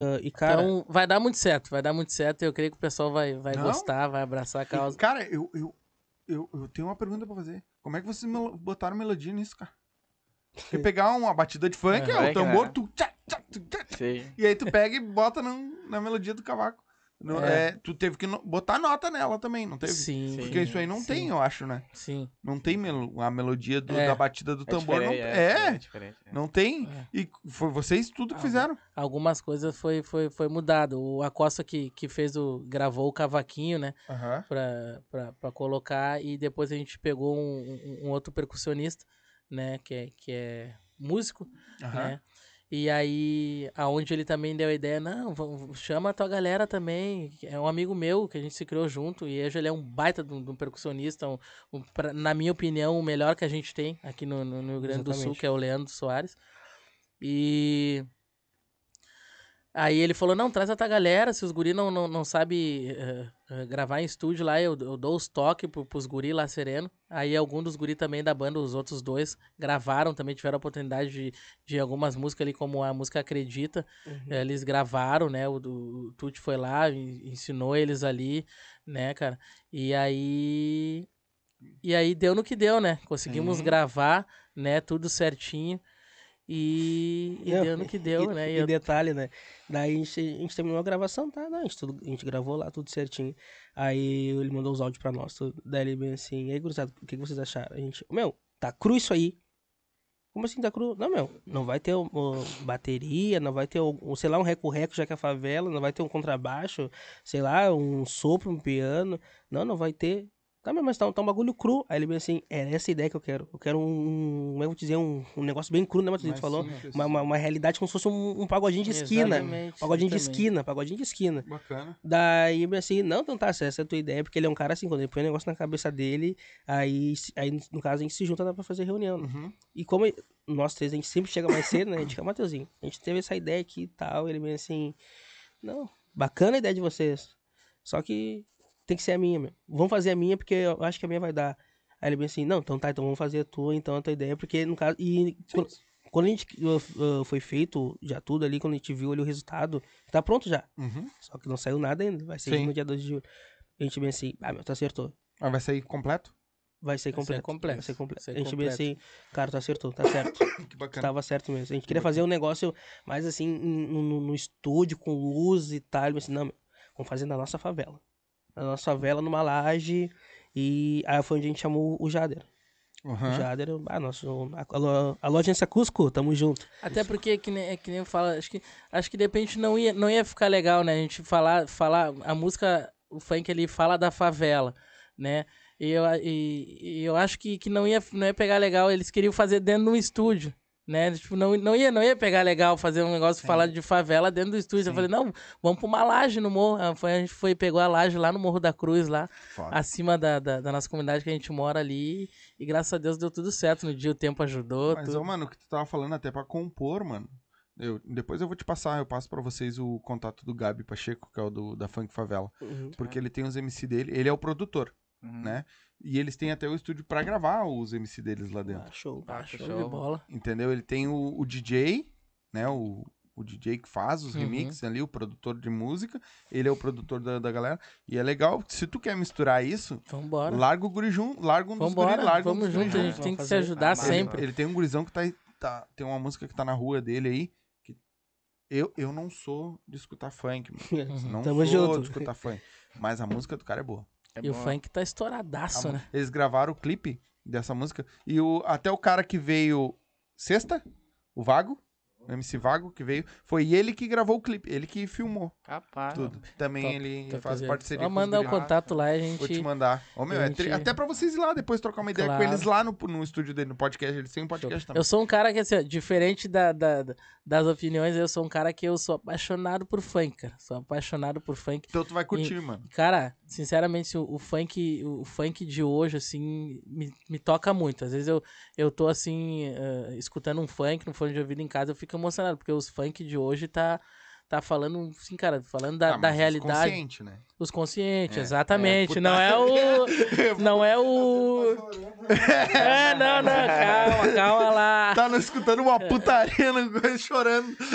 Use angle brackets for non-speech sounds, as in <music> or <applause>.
Uh, e, cara, então, vai dar muito certo, vai dar muito certo. Eu creio que o pessoal vai, vai gostar, vai abraçar a causa. Cara, eu, eu, eu, eu tenho uma pergunta pra fazer. Como é que vocês botaram melodia nisso, cara? Porque pegar uma batida de funk é o tambor, tu, tchá, tchá, tchá, e aí tu pega e bota no, na melodia do cavaco. No, é. É, tu teve que botar nota nela também, não teve? Sim. Porque sim, isso aí não sim. tem, eu acho, né? Sim. Não tem a melodia do, é. da batida do é tambor. Não, é. É, é, não tem. E foi vocês tudo que ah, fizeram. Algumas coisas foi, foi, foi mudado. O Acosta que, que fez o. gravou o cavaquinho, né? Uhum. Pra, pra, pra colocar. E depois a gente pegou um, um, um outro percussionista, né? Que é, que é músico, né? E aí, aonde ele também deu a ideia, não, chama a tua galera também. É um amigo meu que a gente se criou junto. E hoje ele é um baita de um, de um percussionista, um, um, pra, na minha opinião, o melhor que a gente tem aqui no, no, no Rio Grande Exatamente. do Sul, que é o Leandro Soares. E Aí ele falou, não, traz a tua galera, se os guri não, não, não sabem uh, eh, uh, eh, gravar em estúdio lá, eu, eu dou os toques pro, pros guri lá sereno. Aí algum dos guri também da banda, os outros dois, gravaram também, tiveram a oportunidade de, de algumas músicas ali, como a música Acredita. Uhum. Eh, eles gravaram, né, o, o, o Tuti foi lá, ensinou eles ali, né, cara. E aí... E aí deu no que deu, né? Conseguimos uhum. gravar, né, tudo certinho. E, e não, deu no que deu, e, né? E, e eu... detalhe, né? Daí a gente, a gente terminou a gravação, tá? Não, né, a, gente tudo, a gente gravou lá tudo certinho. Aí ele mandou os áudios pra nós, tudo, daí ele bem assim, e aí, cruzado o que, que vocês acharam? A gente, meu, tá cru isso aí. Como assim tá cru? Não, meu, não vai ter bateria, não vai ter, um, sei lá, um reco-reco já que é favela, não vai ter um contrabaixo, sei lá, um sopro, um piano. Não, não vai ter. Tá, mas tá, tá um bagulho cru. Aí ele veio assim, é, é essa ideia que eu quero. Eu quero um, como é que vou dizer, um, um negócio bem cru, né, Matheus? falou, Uma, uma, uma, realidade como se fosse um, um pagodinho de esquina. Exatamente, pagodinho de esquina, pagodinho de esquina. Bacana. Daí veio assim, não, então tá, essa é a tua ideia, porque ele é um cara assim, quando ele põe um negócio na cabeça dele, aí, aí no caso a gente se junta dá pra fazer reunião. Né? Uhum. E como nós três, a gente sempre chega mais cedo, né? A gente fica, Matheusinho, a gente teve essa ideia aqui e tal. Ele veio assim, não, bacana a ideia de vocês. Só que tem que ser a minha, meu. Vamos fazer a minha porque eu acho que a minha vai dar. Aí ele bem assim, não, então tá, então vamos fazer a tua, então a tua ideia, porque no caso. E quando, quando a gente uh, foi feito já tudo ali, quando a gente viu ali o resultado, tá pronto já. Uhum. Só que não saiu nada ainda, vai ser no dia 2 de julho. A gente bem assim, ah, meu, tu acertou. Mas vai sair completo? Vai ser completo. Vai ser completo. Vai ser completo. Vai ser a gente completo. bem assim, cara, tu acertou, tá certo. <coughs> que bacana. Tava certo mesmo. A gente que queria bacana. fazer um negócio mais assim, no, no, no estúdio, com luz e tal. Mas assim, não, meu, vamos fazer na nossa favela a nossa vela numa laje. E aí foi onde a gente chamou o Jader. Uhum. O Jader, ah, nosso, a, a, a loja em Cusco, tamo junto. Até porque, que nem, que nem eu falo, acho que, acho que de repente não ia, não ia ficar legal, né? A gente falar, falar a música, o funk ele fala da favela, né? E eu, e, e eu acho que, que não, ia, não ia pegar legal, eles queriam fazer dentro de um estúdio né? Tipo, não, não, ia, não ia pegar legal fazer um negócio falado é. falar de favela dentro do estúdio. Sim. Eu falei, não, vamos pra uma laje no morro. Ah, foi, a gente foi, pegou a laje lá no Morro da Cruz, lá Foda. acima da, da, da, nossa comunidade que a gente mora ali. E graças a Deus deu tudo certo no dia, o tempo ajudou. Mas, tudo. mano, o que tu tava falando até pra compor, mano. Eu, depois eu vou te passar, eu passo para vocês o contato do Gabi Pacheco, que é o do, da Funk Favela. Uhum. Porque ele tem os MC dele, ele é o produtor. Uhum. né? E eles têm até o estúdio para gravar os MC deles lá dentro. Ah, show, ah, show, show, de bola. Entendeu? Ele tem o, o DJ, né? O, o DJ que faz os uhum. remixes ali, o produtor de música. Ele é o produtor da, da galera. E é legal, se tu quer misturar isso, Vambora. larga o guri junto, larga um dos guri, larga vamos um junto, a gente tem que se ajudar sempre. Ele, ele, tem um gurizão que tá, tá, tem uma música que tá na rua dele aí, que eu, eu não sou de escutar funk, mano. <laughs> não Tamo sou junto. de escutar funk, mas a música do cara é boa. É e bom. o funk tá estouradaço, a, tá né? Eles gravaram o clipe dessa música. E o, até o cara que veio sexta, o Vago, MC Vago que veio. Foi ele que gravou o clipe, ele que filmou. Rapaz. Tudo. Também top, ele top faz parceria ó, com manda o contato lá, a gente. Vou te mandar. Ô, meu, é gente... é tri... até pra vocês ir lá depois trocar uma ideia claro. com eles lá no, no estúdio dele, no podcast. Eles têm um podcast Show. também. Eu sou um cara que, assim, diferente da, da, das opiniões, eu sou um cara que eu sou apaixonado por funk, cara. Sou apaixonado por funk. Então tu vai curtir, e, mano. Cara, sinceramente, o, o, funk, o funk de hoje, assim, me, me toca muito. Às vezes eu, eu tô assim, uh, escutando um funk no fone de ouvido em casa, eu fico emocionado, porque os funk de hoje tá, tá falando, sim, cara, falando da, ah, da realidade. Os conscientes, né? Os conscientes, é, é, exatamente. É, não é o. <laughs> Não é o. <laughs> é, não, não, calma, calma lá. Tá não escutando uma putaria, não <laughs> chorando.